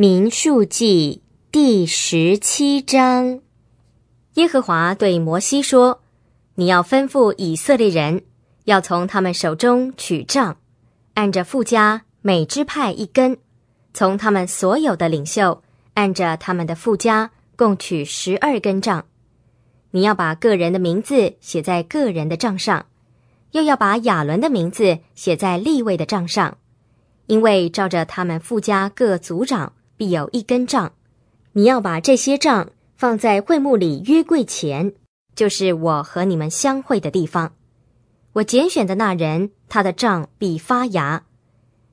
民数记第十七章，耶和华对摩西说：“你要吩咐以色列人，要从他们手中取杖，按着富家每支派一根；从他们所有的领袖，按着他们的富家，共取十二根杖。你要把个人的名字写在个人的杖上，又要把亚伦的名字写在立位的杖上，因为照着他们富家各族长。”必有一根杖，你要把这些杖放在会幕里约柜前，就是我和你们相会的地方。我拣选的那人，他的杖必发芽，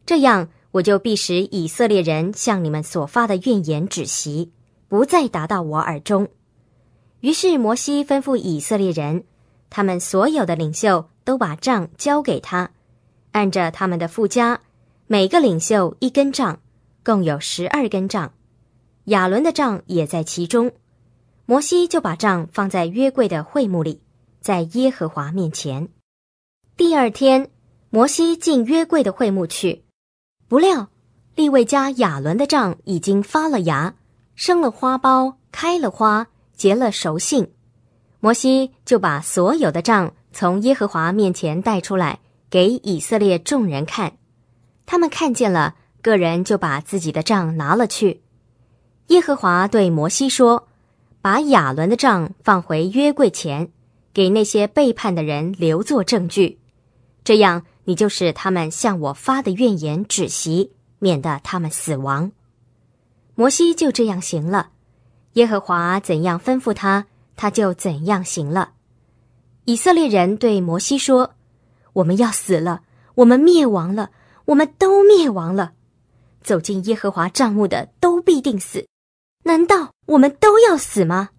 这样我就必使以色列人向你们所发的怨言止息，不再达到我耳中。于是摩西吩咐以色列人，他们所有的领袖都把杖交给他，按着他们的附加，每个领袖一根杖。共有十二根杖，亚伦的杖也在其中。摩西就把杖放在约柜的会幕里，在耶和华面前。第二天，摩西进约柜的会幕去，不料利未家亚伦的杖已经发了芽，生了花苞，开了花，结了熟杏。摩西就把所有的杖从耶和华面前带出来，给以色列众人看。他们看见了。个人就把自己的账拿了去。耶和华对摩西说：“把亚伦的账放回约柜前，给那些背叛的人留作证据。这样，你就是他们向我发的怨言止息，免得他们死亡。”摩西就这样行了。耶和华怎样吩咐他，他就怎样行了。以色列人对摩西说：“我们要死了，我们灭亡了，我们都灭亡了。”走进耶和华帐幕的都必定死，难道我们都要死吗？